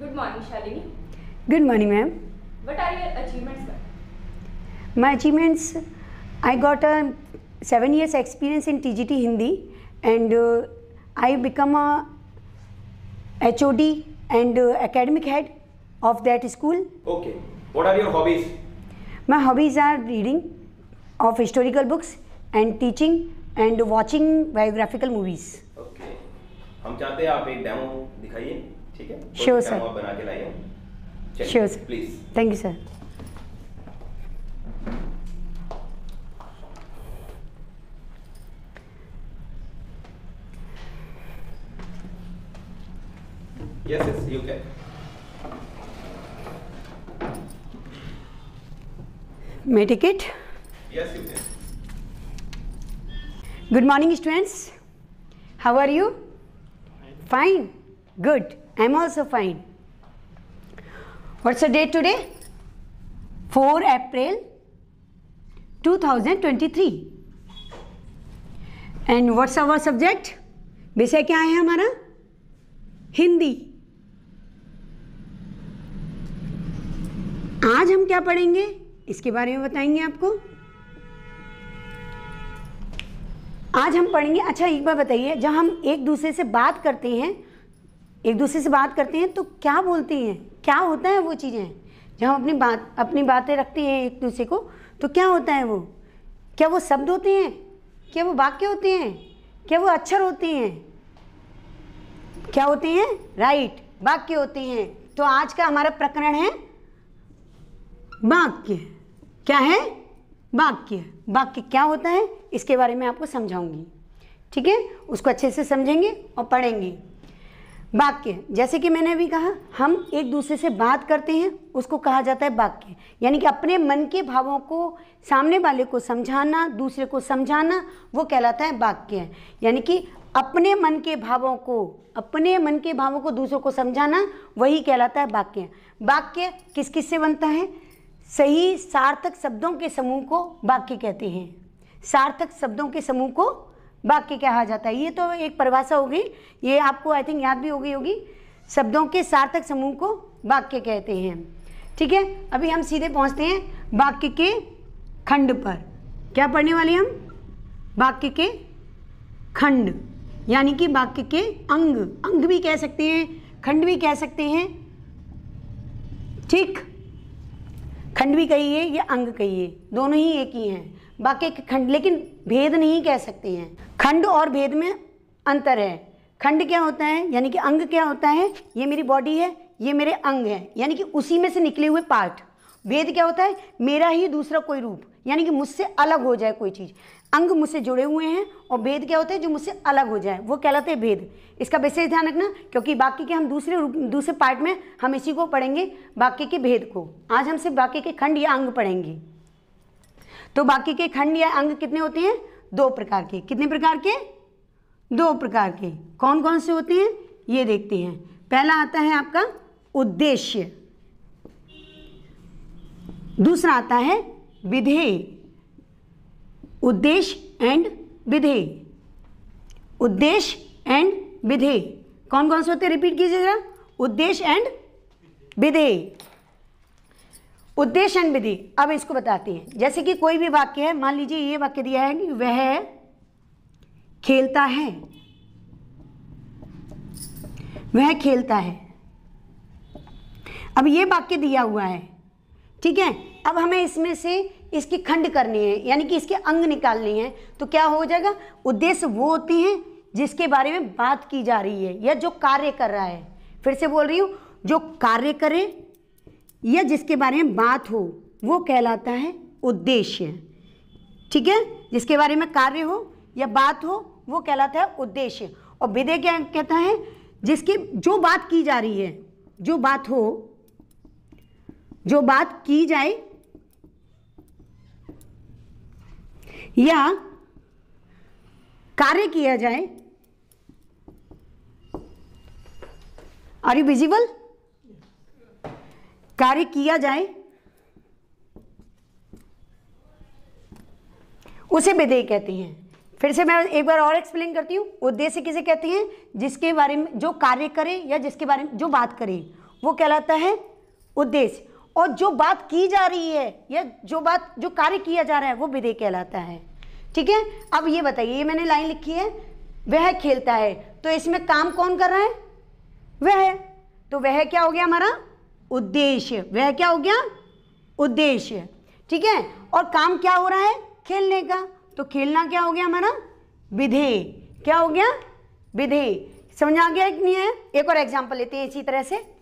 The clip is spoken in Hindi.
Good morning Shalini good morning ma'am What are your achievements? Sir? My achievements, I got a seven years experience in TGT Hindi and uh, I become a HOD and uh, academic head of that school. Okay. What are your hobbies? My hobbies are reading of historical books and teaching and watching biographical movies. Okay. हम चाहते हैं आप एक डेमो दिखाइए sure sir sure sir please thank you sir you may ticket good morning students how are you fine good I am also fine. What's the date today? 4 April 2023. And what's our subject विषय क्या है हमारा हिंदी आज हम क्या पढ़ेंगे इसके बारे में बताएंगे आपको आज हम पढ़ेंगे अच्छा एक बार बताइए जब हम एक दूसरे से बात करते हैं एक दूसरे से बात करते हैं तो क्या बोलती हैं क्या होता है वो चीज़ें जब हम अपनी बात अपनी बातें रखते हैं एक दूसरे को तो क्या होता है वो क्या वो शब्द होते हैं क्या वो वाक्य होते हैं क्या वो अक्षर होते हैं क्या होते हैं राइट वाक्य होते हैं तो आज का हमारा प्रकरण है वाक्य क्या है वाक्य वाक्य क्या होता है इसके बारे में आपको समझाऊंगी ठीक है उसको अच्छे से समझेंगे और पढ़ेंगे वाक्य जैसे कि मैंने अभी कहा हम एक दूसरे से बात करते हैं उसको कहा जाता है वाक्य यानी कि अपने मन के भावों को सामने वाले को समझाना दूसरे को समझाना वो कहलाता है वाक्य यानी कि अपने मन के भावों को अपने मन के भावों को दूसरों को समझाना वही कहलाता है वाक्य वाक्य किस किस से बनता है सही सार्थक शब्दों के समूह को वाक्य कहते हैं सार्थक शब्दों के समूह को वाक्य कहा जाता है ये तो एक परिभाषा होगी ये आपको आई थिंक याद भी हो गई होगी शब्दों के सार्थक समूह को वाक्य कहते हैं ठीक है अभी हम सीधे पहुंचते हैं वाक्य के खंड पर क्या पढ़ने वाले हम वाक्य के खंड यानी कि वाक्य के अंग अंग भी कह सकते हैं खंड भी कह सकते हैं ठीक खंड भी कहिए या अंग कहिए दोनों ही एक ही हैं बाकी खंड लेकिन भेद नहीं कह सकते हैं खंड और भेद में अंतर है खंड क्या होता है यानी कि अंग क्या होता है ये मेरी बॉडी है ये मेरे अंग है यानी कि उसी में से निकले हुए पार्ट भेद क्या होता है मेरा ही दूसरा कोई रूप यानी कि मुझसे अलग हो जाए कोई चीज़ अंग मुझसे जुड़े हुए हैं और भेद क्या होता है जो मुझसे अलग हो जाए वो कहलाते हैं भेद इसका विशेष ध्यान रखना क्योंकि बाकी के हम दूसरे रूप दूसरे पार्ट में हम इसी को पढ़ेंगे बाकी के भेद को आज हम सिर्फ बाकी के खंड या अंग पढ़ेंगे तो बाकी के खंड या अंग कितने होते हैं दो प्रकार के कितने प्रकार के दो प्रकार के कौन कौन से होते हैं ये देखते हैं पहला आता है आपका उद्देश्य दूसरा आता है विधेय उद्देश्य एंड विधेय उद्देश्य एंड विधेय कौन कौन से होते हैं रिपीट कीजिए जरा उद्देश्य एंड विधेय उद्देशन विधि अब इसको बताते हैं जैसे कि कोई भी वाक्य है मान लीजिए ये वाक्य दिया है कि वह खेलता है वह खेलता है अब ये वाक्य दिया हुआ है ठीक है अब हमें इसमें से इसकी खंड करनी है यानी कि इसके अंग निकालने हैं तो क्या हो जाएगा उद्देश्य वो होते हैं जिसके बारे में बात की जा रही है या जो कार्य कर रहा है फिर से बोल रही हूँ जो कार्य करे या जिसके बारे में बात हो वो कहलाता है उद्देश्य ठीक है जिसके बारे में कार्य हो या बात हो वो कहलाता है उद्देश्य और विधेय क्या कहता है जिसकी जो बात की जा रही है जो बात हो जो बात की जाए या कार्य किया जाए आर यू विजिबल कार्य किया जाए उसे विधेय कहते हैं फिर से मैं एक बार और एक्सप्लेन करती हूँ उद्देश्य किसे कहते हैं जिसके बारे में जो कार्य करे या जिसके बारे में जो बात करे वो कहलाता है उद्देश्य और जो बात की जा रही है या जो बात जो कार्य किया जा रहा है वो विधेय कहलाता है ठीक है अब ये बताइए ये मैंने लाइन लिखी है वह खेलता है तो इसमें काम कौन कर रहा है वह तो वह क्या हो गया हमारा उद्देश्य वह क्या हो गया उद्देश्य ठीक है और काम क्या हो रहा है खेलने का तो खेलना क्या हो गया हमारा विधेय क्या हो गया विधेय समझ आ गया एक नहीं है एक और एग्जाम्पल लेते हैं इसी तरह से